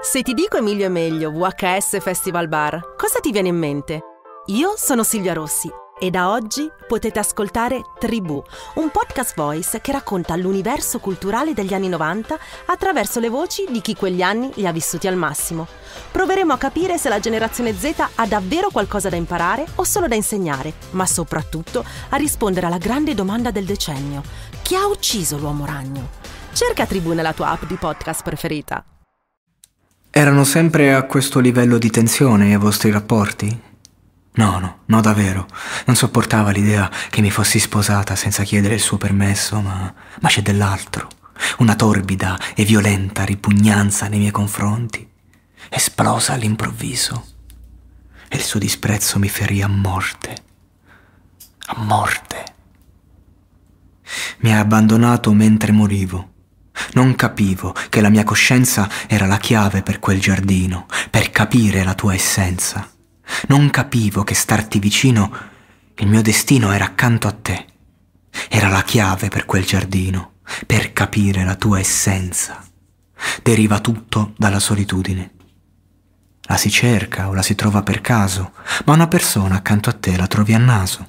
Se ti dico Emilio è meglio VHS Festival Bar, cosa ti viene in mente? Io sono Silvia Rossi e da oggi potete ascoltare Tribù, un podcast voice che racconta l'universo culturale degli anni 90 attraverso le voci di chi quegli anni li ha vissuti al massimo. Proveremo a capire se la generazione Z ha davvero qualcosa da imparare o solo da insegnare, ma soprattutto a rispondere alla grande domanda del decennio: chi ha ucciso l'uomo ragno? Cerca Tribù nella tua app di podcast preferita. Erano sempre a questo livello di tensione i vostri rapporti? No, no, no davvero. Non sopportava l'idea che mi fossi sposata senza chiedere il suo permesso, ma, ma c'è dell'altro. Una torbida e violenta ripugnanza nei miei confronti, esplosa all'improvviso. E il suo disprezzo mi ferì a morte. A morte. Mi ha abbandonato mentre morivo non capivo che la mia coscienza era la chiave per quel giardino, per capire la tua essenza. Non capivo che starti vicino, il mio destino era accanto a te. Era la chiave per quel giardino, per capire la tua essenza. Deriva tutto dalla solitudine. La si cerca o la si trova per caso, ma una persona accanto a te la trovi a naso.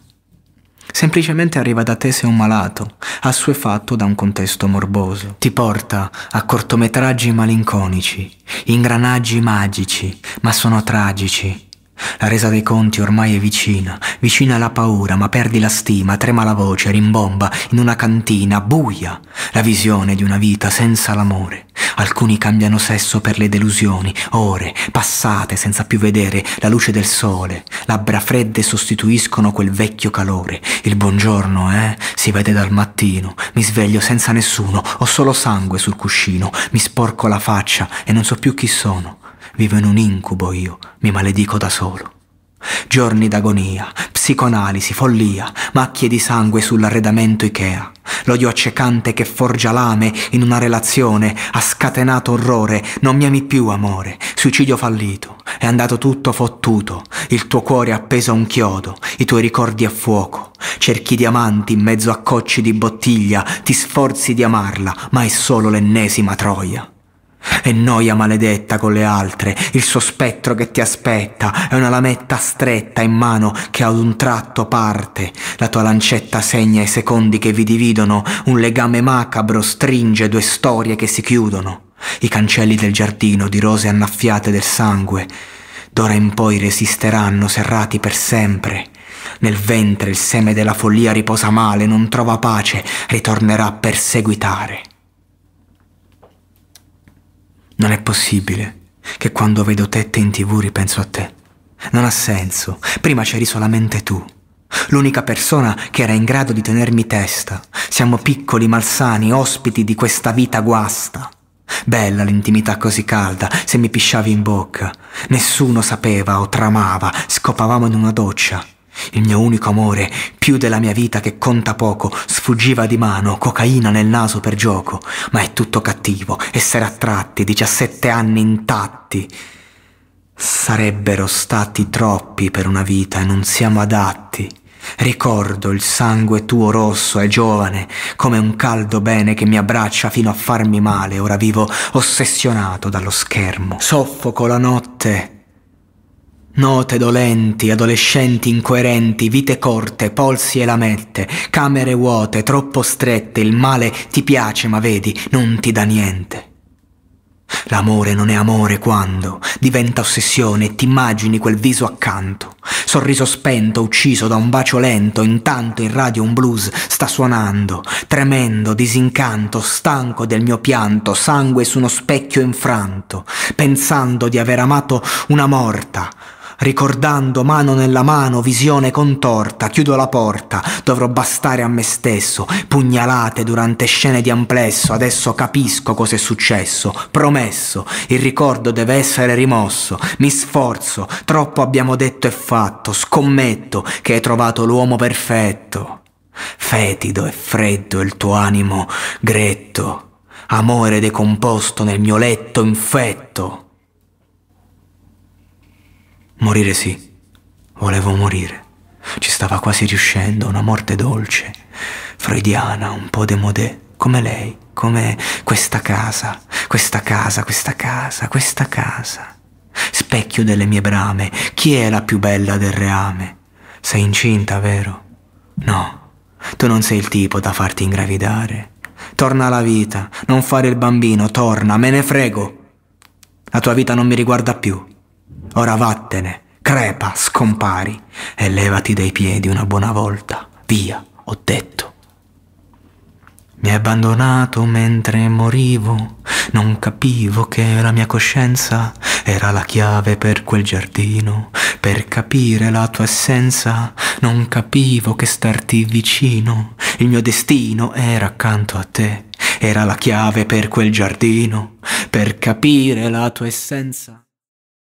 Semplicemente arriva da te se un malato, assuefatto da un contesto morboso. Ti porta a cortometraggi malinconici, ingranaggi magici, ma sono tragici. La resa dei conti ormai è vicina, vicina alla paura, ma perdi la stima, trema la voce, rimbomba in una cantina, buia la visione di una vita senza l'amore. Alcuni cambiano sesso per le delusioni, ore passate senza più vedere la luce del sole, labbra fredde sostituiscono quel vecchio calore. Il buongiorno, eh, si vede dal mattino. Mi sveglio senza nessuno, ho solo sangue sul cuscino, mi sporco la faccia e non so più chi sono. Vivo in un incubo io, mi maledico da solo. Giorni d'agonia, Psicoanalisi, follia, macchie di sangue sull'arredamento Ikea. L'odio accecante che forgia lame in una relazione ha scatenato orrore, non mi ami più amore, suicidio fallito, è andato tutto fottuto, il tuo cuore appeso a un chiodo, i tuoi ricordi a fuoco. Cerchi diamanti in mezzo a cocci di bottiglia, ti sforzi di amarla, ma è solo l'ennesima troia. E noia maledetta con le altre, il suo spettro che ti aspetta, è una lametta stretta in mano che ad un tratto parte. La tua lancetta segna i secondi che vi dividono, un legame macabro stringe due storie che si chiudono. I cancelli del giardino di rose annaffiate del sangue, d'ora in poi resisteranno serrati per sempre. Nel ventre il seme della follia riposa male, non trova pace, ritornerà a perseguitare. Non è possibile che quando vedo tette in tv ripenso a te. Non ha senso. Prima c'eri solamente tu. L'unica persona che era in grado di tenermi testa. Siamo piccoli, malsani, ospiti di questa vita guasta. Bella l'intimità così calda, se mi pisciavi in bocca. Nessuno sapeva o tramava, scopavamo in una doccia. Il mio unico amore, più della mia vita che conta poco, sfuggiva di mano, cocaina nel naso per gioco. Ma è tutto cattivo, essere attratti, 17 anni intatti. Sarebbero stati troppi per una vita e non siamo adatti. Ricordo il sangue tuo rosso e giovane, come un caldo bene che mi abbraccia fino a farmi male. Ora vivo ossessionato dallo schermo. Soffoco la notte Note dolenti, adolescenti incoerenti, vite corte, polsi e lamette, camere vuote, troppo strette, il male ti piace ma vedi, non ti dà niente. L'amore non è amore quando diventa ossessione e ti immagini quel viso accanto, sorriso spento, ucciso da un bacio lento, intanto in radio un blues sta suonando, tremendo, disincanto, stanco del mio pianto, sangue su uno specchio infranto, pensando di aver amato una morta, Ricordando mano nella mano, visione contorta, chiudo la porta, dovrò bastare a me stesso, pugnalate durante scene di amplesso, adesso capisco cos'è successo, promesso, il ricordo deve essere rimosso, mi sforzo, troppo abbiamo detto e fatto, scommetto che hai trovato l'uomo perfetto. Fetido e freddo il tuo animo, gretto, amore decomposto nel mio letto infetto. Morire sì, volevo morire. Ci stava quasi riuscendo, una morte dolce, freudiana, un po' demodè, come lei, come questa casa, questa casa, questa casa, questa casa. Specchio delle mie brame, chi è la più bella del reame? Sei incinta, vero? No, tu non sei il tipo da farti ingravidare. Torna alla vita, non fare il bambino, torna, me ne frego. La tua vita non mi riguarda più. Ora vattene, crepa, scompari e levati dai piedi una buona volta. Via, ho detto. Mi hai abbandonato mentre morivo, non capivo che la mia coscienza era la chiave per quel giardino, per capire la tua essenza, non capivo che starti vicino, il mio destino era accanto a te, era la chiave per quel giardino, per capire la tua essenza.